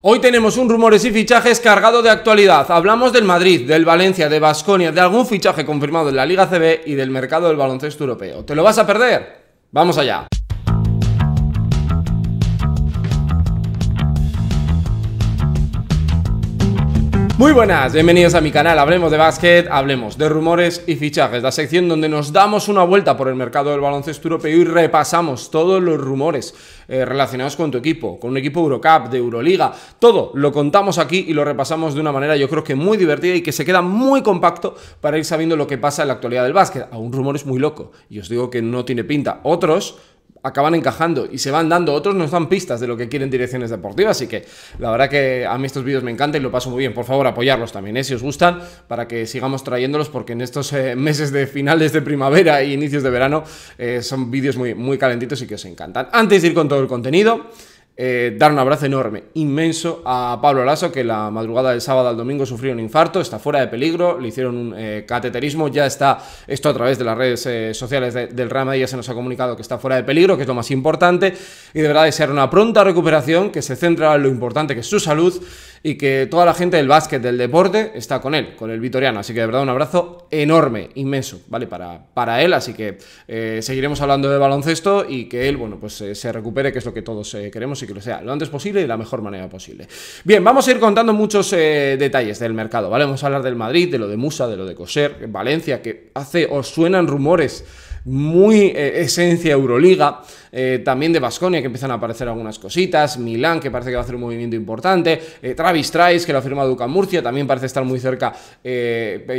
Hoy tenemos un rumores y fichajes cargado de actualidad. Hablamos del Madrid, del Valencia, de Basconia, de algún fichaje confirmado en la Liga CB y del mercado del baloncesto europeo. ¿Te lo vas a perder? Vamos allá. Muy buenas, bienvenidos a mi canal Hablemos de Básquet, hablemos de rumores y fichajes La sección donde nos damos una vuelta por el mercado del baloncesto europeo y repasamos todos los rumores eh, relacionados con tu equipo Con un equipo Eurocup, de Euroliga, todo lo contamos aquí y lo repasamos de una manera yo creo que muy divertida y que se queda muy compacto para ir sabiendo lo que pasa en la actualidad del básquet Aún rumores muy loco y os digo que no tiene pinta Otros acaban encajando y se van dando. Otros nos dan pistas de lo que quieren direcciones deportivas, así que la verdad que a mí estos vídeos me encantan y lo paso muy bien. Por favor, apoyarlos también, ¿eh? si os gustan, para que sigamos trayéndolos, porque en estos eh, meses de finales de primavera y inicios de verano eh, son vídeos muy, muy calentitos y que os encantan. Antes de ir con todo el contenido... Eh, dar un abrazo enorme, inmenso a Pablo Lasso, que la madrugada del sábado al domingo sufrió un infarto, está fuera de peligro, le hicieron un eh, cateterismo, ya está esto a través de las redes eh, sociales del Real Madrid, ya se nos ha comunicado que está fuera de peligro, que es lo más importante, y de verdad desear una pronta recuperación, que se centra en lo importante que es su salud y que toda la gente del básquet, del deporte, está con él, con el Vitoriano, así que de verdad un abrazo enorme, inmenso, ¿vale? Para, para él, así que seguiremos hablando de baloncesto y que él, bueno, pues se recupere, que es lo que todos queremos. Y que lo sea lo antes posible y de la mejor manera posible. Bien, vamos a ir contando muchos eh, detalles del mercado, ¿vale? Vamos a hablar del Madrid, de lo de Musa, de lo de Coser, Valencia, que hace o suenan rumores muy eh, esencia Euroliga, eh, también de Basconia que empiezan a aparecer algunas cositas, Milán que parece que va a hacer un movimiento importante, eh, Travis Trice que lo ha firmado Duca Murcia, también parece estar muy cerca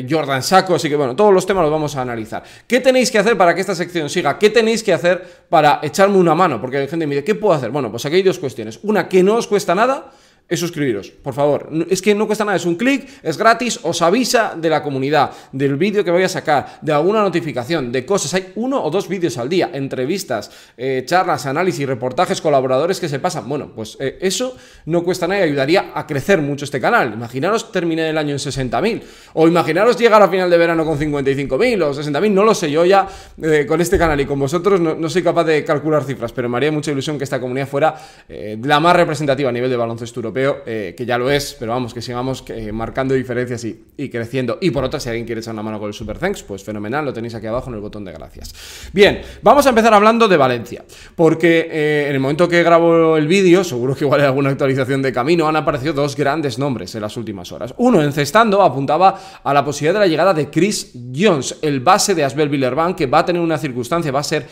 Jordan Sacco, así que bueno, todos los temas los vamos a analizar. ¿Qué tenéis que hacer para que esta sección siga? ¿Qué tenéis que hacer para echarme una mano? Porque hay gente me dice, ¿qué puedo hacer? Bueno, pues aquí hay dos cuestiones. Una, que no os cuesta nada es suscribiros, por favor. Es que no cuesta nada, es un clic, es gratis, os avisa de la comunidad, del vídeo que voy a sacar, de alguna notificación, de cosas. Hay uno o dos vídeos al día, entrevistas, eh, charlas, análisis, reportajes, colaboradores que se pasan. Bueno, pues eh, eso no cuesta nada y ayudaría a crecer mucho este canal. Imaginaros terminar el año en 60.000 o imaginaros llegar a final de verano con 55.000 o 60.000, no lo sé, yo ya eh, con este canal y con vosotros no, no, soy capaz de calcular cifras, pero me haría mucha ilusión que esta comunidad fuera la más representativa a nivel de baloncesto europeo eh, que ya lo es, pero vamos, que sigamos eh, marcando diferencias y, creciendo. Y por otra, si alguien quiere echar una mano con el Super Thanks, pues fenomenal, lo tenéis aquí abajo en el botón de gracias. Bien, vamos a empezar hablando de Valencia, porque eh, en el momento que grabo el vídeo, seguro que igual hay alguna actualización de camino, han aparecido dos grandes nombres en las últimas horas. Uno, encestando, apuntaba a la posibilidad de la llegada de Chris Jones, el base de Asbel Villerban, que va a tener una circunstancia, va a ser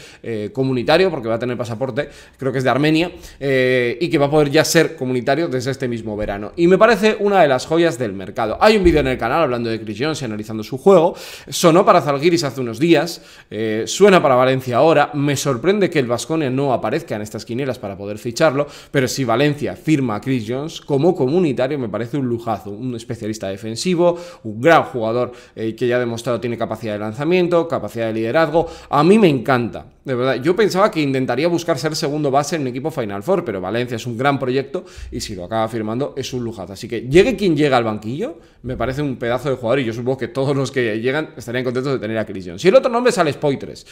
comunitario, porque va a tener pasaporte, creo que es de Armenia, y que va a poder ya ser comunitario desde este mismo verano. Y me parece una de las joyas del mercado. Hay un vídeo en el canal hablando de Chris Jones y analizando su juego. Sonó para Zalgiris hace unos días, eh, suena para Valencia ahora. Me sorprende que el Vasconia no aparezca en estas quinielas para poder ficharlo, pero si Valencia firma a Chris Jones como comunitario me parece un lujazo. Un especialista defensivo, un gran jugador eh, que ya ha demostrado tiene capacidad de lanzamiento, capacidad de liderazgo. A mí me encanta. De verdad, yo pensaba que intentaría buscar ser segundo base en un equipo Final Four, pero Valencia es un gran proyecto y si lo acaba firmando es un lujazo. Así que llegue quien llegue al banquillo, me parece un pedazo de jugador y yo supongo que todos los que llegan estarían contentos de tener a Chris Si el otro nombre sale Spoitres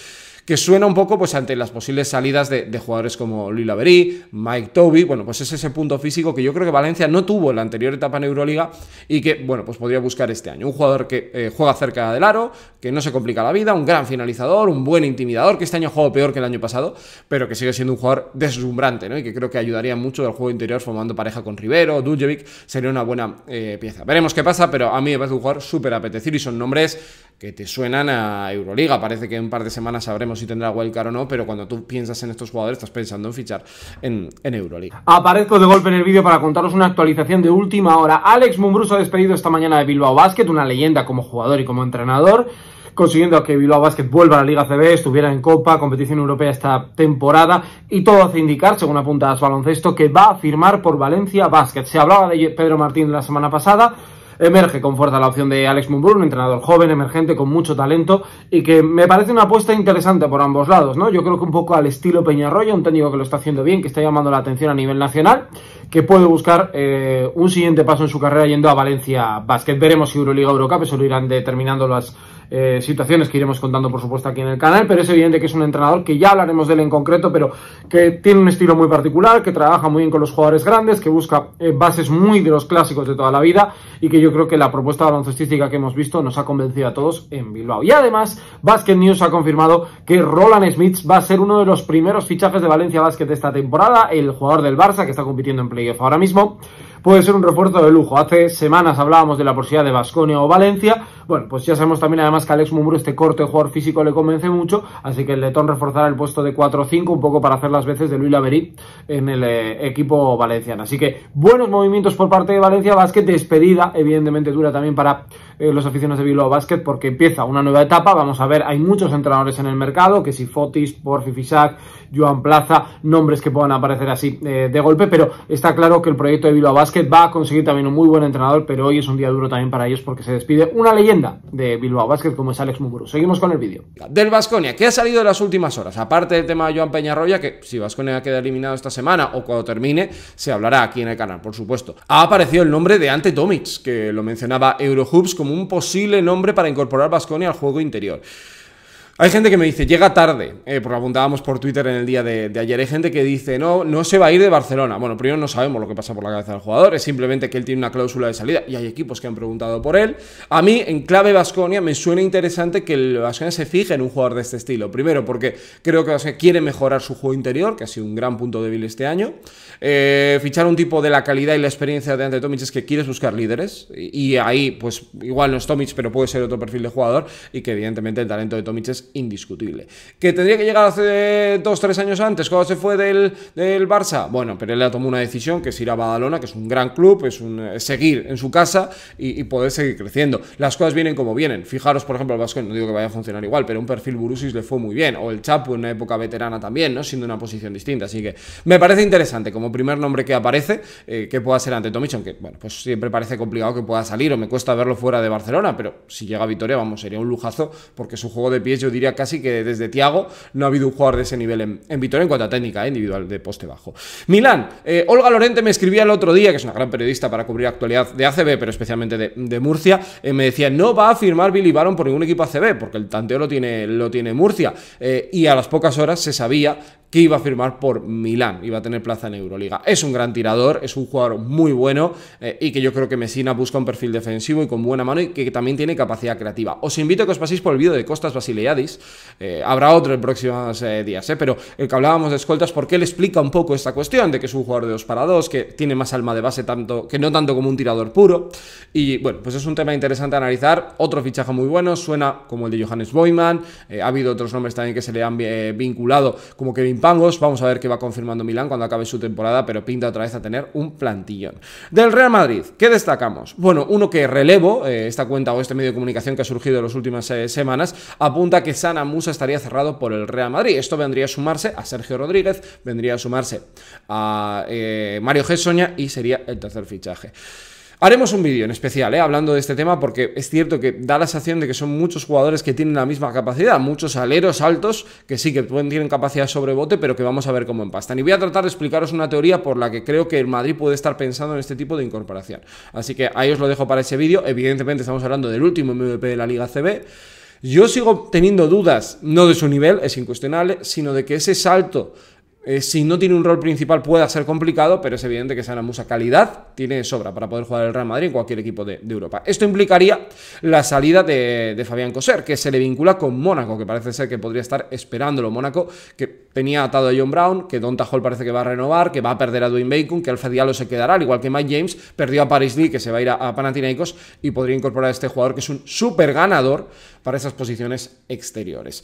que suena un poco pues ante las posibles salidas de, jugadores como Luis Laverí, Mike Toby, bueno, pues es ese punto físico que yo creo que Valencia no tuvo en la anterior etapa en Euroliga y que, bueno, pues podría buscar este año. Un jugador que eh, juega cerca del aro, que no se complica la vida, un gran finalizador, un buen intimidador, que este año jugó peor que el año pasado, pero que sigue siendo un jugador deslumbrante, ¿no? Y que creo que ayudaría mucho del juego interior formando pareja con Rivero, Dujevic, sería una buena eh, pieza. Veremos qué pasa, pero a mí me parece un jugador súper apetecido y son nombres que te suenan a Euroliga. Parece que en un par de semanas sabremos si tendrá wildcard o no, pero cuando tú piensas en estos jugadores estás pensando en fichar en, Euroliga. Aparezco de golpe en el vídeo para contaros una actualización de última hora. Alex Mumbruso ha despedido esta mañana de Bilbao Basket, una leyenda como jugador y como entrenador consiguiendo que Bilbao Basket vuelva a la Liga CB, estuviera en Copa, competición europea esta temporada y todo hace indicar, según apuntas Baloncesto, que va a firmar por Valencia Basket. Se hablaba de Pedro Martín la semana pasada, Emerge con fuerza la opción de Alex Mumbrú, un entrenador joven, emergente, con mucho talento y que me parece una apuesta interesante por ambos lados, ¿no? Yo creo que un poco al estilo Peñarroya, un técnico que lo está haciendo bien, que está llamando la atención a nivel nacional, que puede buscar eh, un siguiente paso en su carrera yendo a Valencia Basket. Veremos si Euroliga Eurocup, eso lo irán determinando las eh, situaciones que iremos contando, por supuesto, aquí en el canal, pero es evidente que es un entrenador que ya hablaremos de él en concreto, pero que tiene un estilo muy particular, que trabaja muy bien con los jugadores grandes, que busca eh, bases muy de los clásicos de toda la vida y que yo creo que la propuesta baloncestística que hemos visto nos ha convencido a todos en Bilbao. Y además, Basket News ha confirmado que Roland Smith va a ser uno de los primeros fichajes de Valencia Basket de esta temporada, el jugador del Barça que está compitiendo en playoff ahora mismo puede ser un refuerzo de lujo. Hace semanas hablábamos de la posibilidad de Vasconia o Valencia bueno, pues ya sabemos también además que Alex Mumburo, este corte de jugador físico, le convence mucho, así que el letón reforzará el puesto de 4-5 un poco para hacer las veces de Luis Laverí en el eh, equipo valenciano. Así que buenos movimientos por parte de Valencia Basket, despedida evidentemente dura también para eh, los aficionados de Bilbao Basket porque empieza una nueva etapa, vamos a ver, hay muchos entrenadores en el mercado, que si Fotis, Porfi Fisac, Joan Plaza, nombres que puedan aparecer así eh, de golpe, pero está claro que el proyecto de Bilbao Basket va a conseguir también un muy buen entrenador, pero hoy es un día duro también para ellos porque se despide una leyenda de Bilbao Basket como es Alex Mumburu. Seguimos con el vídeo. Del Vasconia, que ha salido en las últimas horas? Aparte del tema de Joan Peñarroya, que si Vasconia queda eliminado esta semana o cuando termine, se hablará aquí en el canal, por supuesto. Ha aparecido el nombre de Ante Domic que lo mencionaba Eurohoops como un posible nombre para incorporar Vasconia al juego interior. Hay gente que me dice, llega tarde, eh, porque apuntábamos por Twitter en el día de, ayer. Hay gente que dice, no, no se va a ir de Barcelona. Bueno, primero no sabemos lo que pasa por la cabeza del jugador, es simplemente que él tiene una cláusula de salida y hay equipos que han preguntado por él. A mí, en clave Vasconia, me suena interesante que el Vasconia se fije en un jugador de este estilo. Primero, porque creo que Vasconia quiere mejorar su juego interior, que ha sido un gran punto débil este año. Eh, fichar un tipo de la calidad y la experiencia de Ante Tomic es que quieres buscar líderes. Y, ahí, pues igual no es Tomic, pero puede ser otro perfil de jugador. Y que evidentemente el talento de Tomic es indiscutible. ¿Que tendría que llegar hace dos, tres años antes, cuando se fue del, Barça? Bueno, pero él ha tomado una decisión que es ir a Badalona, que es un gran club, es un seguir en su casa y, poder seguir creciendo. Las cosas vienen como vienen. Fijaros, por ejemplo, al Vasco, no digo que vaya a funcionar igual, pero un perfil Burusis le fue muy bien, o el Chapo en una época veterana también, ¿no? Siendo una posición distinta. Así que me parece interesante como primer nombre que aparece, eh, que pueda ser ante Tomichon, que bueno, pues siempre parece complicado que pueda salir, o me cuesta verlo fuera de Barcelona, pero si llega a Vitoria, vamos, sería un lujazo, porque su juego de pies yo diría casi que desde Tiago no ha habido un jugador de ese nivel en, Vitoria en cuanto a técnica eh, individual de poste bajo. Milán, eh, Olga Lorente me escribía el otro día, que es una gran periodista para cubrir actualidad de ACB, pero especialmente de, Murcia, eh, me decía, no va a firmar Billy Baron por ningún equipo ACB, porque el tanteo lo tiene, lo tiene Murcia. y a las pocas horas se sabía que iba a firmar por Milán, iba a tener plaza en Euroliga. Es un gran tirador, es un jugador muy bueno eh, y que yo creo que Messina busca un perfil defensivo y con buena mano y que también tiene capacidad creativa. Os invito a que os paséis por el vídeo de Costas Basileadis, eh, habrá otro en próximos eh, días, pero el que hablábamos de escoltas porque él explica un poco esta cuestión de que es un jugador de dos para dos, que tiene más alma de base tanto que no tanto como un tirador puro y bueno, pues es un tema interesante a analizar, otro fichaje muy bueno, suena como el de Johannes Boyman, ha habido otros nombres también que se le han vinculado como Kevin Vamos a ver qué va confirmando Milán cuando acabe su temporada, pero pinta otra vez a tener un plantillón. Del Real Madrid, ¿qué destacamos? Bueno, uno que relevo, eh, esta cuenta o este medio de comunicación que ha surgido en las últimas eh, semanas, apunta que Sana Musa estaría cerrado por el Real Madrid. Esto vendría a sumarse a Sergio Rodríguez, vendría a sumarse a eh, Mario Gessoña y sería el tercer fichaje. Haremos un vídeo en especial, eh, hablando de este tema, porque es cierto que da la sensación de que son muchos jugadores que tienen la misma capacidad, muchos aleros altos que sí que tienen capacidad de sobrebote, pero que vamos a ver cómo empastan. Y voy a tratar de explicaros una teoría por la que creo que el Madrid puede estar pensando en este tipo de incorporación. Así que ahí os lo dejo para ese vídeo. Evidentemente estamos hablando del último MVP de la Liga CB. Yo sigo teniendo dudas, no de su nivel, es incuestionable, sino de que ese salto eh, si no tiene un rol principal puede ser complicado, pero es evidente que musa. calidad tiene sobra para poder jugar el Real Madrid en cualquier equipo de, Europa. Esto implicaría la salida de, Fabián Coser, que se le vincula con Mónaco, que parece ser que podría estar esperándolo. Mónaco, que tenía atado a John Brown, que Don Tajol parece que va a renovar, que va a perder a Dwayne Bacon, que Alfred Diallo se quedará, al igual que Mike James, perdió a Paris Lee, que se va a ir a, Panathinaikos, y podría incorporar a este jugador que es un súper ganador para esas posiciones exteriores.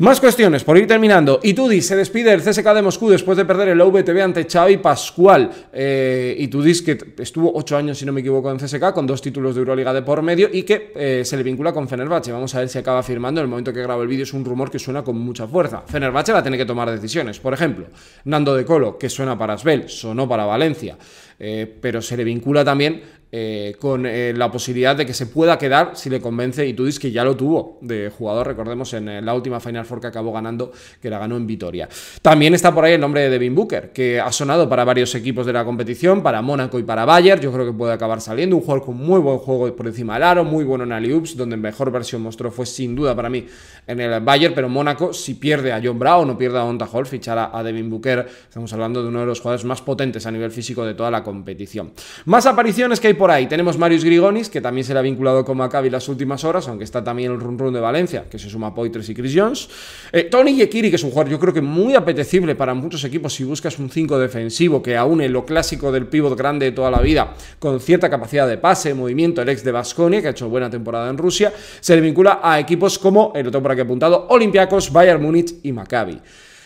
Más cuestiones por ir terminando. Itudis se despide del CSK de Moscú después de perder el VTB ante Xavi Pascual. Eh, Itudis que estuvo ocho años, si no me equivoco, en CSK, con dos títulos de Euroliga de por medio y que eh, se le vincula con Fenerbahce. Vamos a ver si acaba firmando. En el momento que grabo el vídeo es un rumor que suena con mucha fuerza. Fenerbahce va a tener que tomar decisiones. Por ejemplo, Nando de Colo, que suena para Asbel, sonó para Valencia. Eh, pero se le vincula también eh, con eh, la posibilidad de que se pueda quedar si le convence y tú dices que ya lo tuvo de jugador, recordemos, en la última Final Four que acabó ganando, que la ganó en Vitoria. También está por ahí el nombre de Devin Booker, que ha sonado para varios equipos de la competición, para Mónaco y para Bayern, yo creo que puede acabar saliendo, un jugador con muy buen juego por encima del aro, muy bueno en Aliups, donde mejor versión mostró fue sin duda para mí en el Bayern, pero Mónaco si pierde a John Brown o pierde a Onta Hall, fichará a Devin Booker, estamos hablando de uno de los jugadores más potentes a nivel físico de toda la competición. Más apariciones que hay por ahí tenemos Marius Grigonis, que también se le ha vinculado con Maccabi las últimas horas, aunque está también el run run de Valencia, que se suma a Poitres y Chris Jones. Eh, Tony Yekiri, que es un jugador yo creo que muy apetecible para muchos equipos si buscas un 5 defensivo que aúne lo clásico del pívot grande de toda la vida con cierta capacidad de pase, movimiento, el ex de Basconia, que ha hecho buena temporada en Rusia, se le vincula a equipos como, el otro por aquí apuntado, Olympiacos, Bayern Múnich y Maccabi.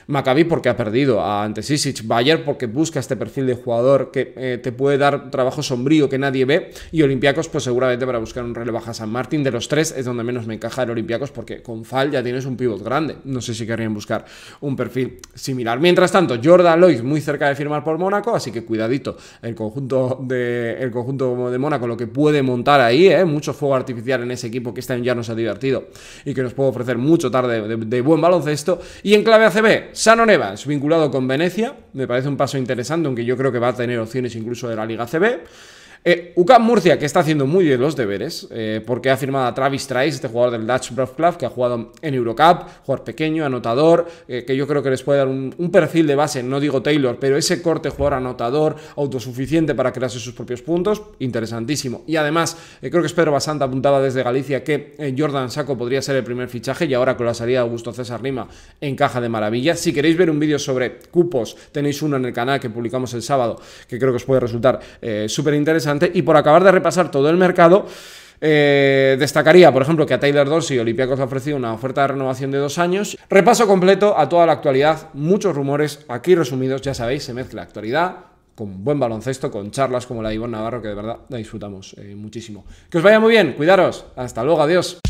Maccabi porque ha perdido ante Sisic, Bayer porque busca este perfil de jugador que eh, te puede dar trabajo sombrío que nadie ve y Olympiacos pues seguramente para buscar un relevo a San Martín de los tres es donde menos me encaja el Olympiacos porque con Fal ya tienes un pivot grande, no sé si querrían buscar un perfil similar. Mientras tanto, Jordan Lois muy cerca de firmar por Mónaco, así que cuidadito el conjunto de, el conjunto de Mónaco, lo que puede montar ahí, eh, mucho fuego artificial en ese equipo que este año ya nos ha divertido y que nos puede ofrecer mucho tarde de, de buen baloncesto. Y en clave ACB, Sano es vinculado con Venecia, me parece un paso interesante, aunque yo creo que va a tener opciones incluso de la Liga CB. Eh, UCAM Murcia, que está haciendo muy bien los deberes, eh, porque ha firmado a Travis Trice, este jugador del Dutch Brough Club, que ha jugado en Eurocup, jugador pequeño, anotador, eh, que yo creo que les puede dar un, perfil de base, no digo Taylor, pero ese corte jugador anotador, autosuficiente para crearse sus propios puntos, interesantísimo. Y además, eh, creo que espero Pedro Basanta apuntaba desde Galicia que Jordan Saco podría ser el primer fichaje y ahora con la salida de Augusto César Lima encaja de maravilla. Si queréis ver un vídeo sobre cupos, tenéis uno en el canal que publicamos el sábado, que creo que os puede resultar súper interesante y por acabar de repasar todo el mercado, eh, destacaría, por ejemplo, que a Tyler Dorsey Olympiacos ha ofrecido una oferta de renovación de dos años. Repaso completo a toda la actualidad, muchos rumores aquí resumidos, ya sabéis, se mezcla actualidad con buen baloncesto, con charlas como la de Ivonne Navarro, que de verdad la disfrutamos eh, muchísimo. Que os vaya muy bien, cuidaros, hasta luego, adiós.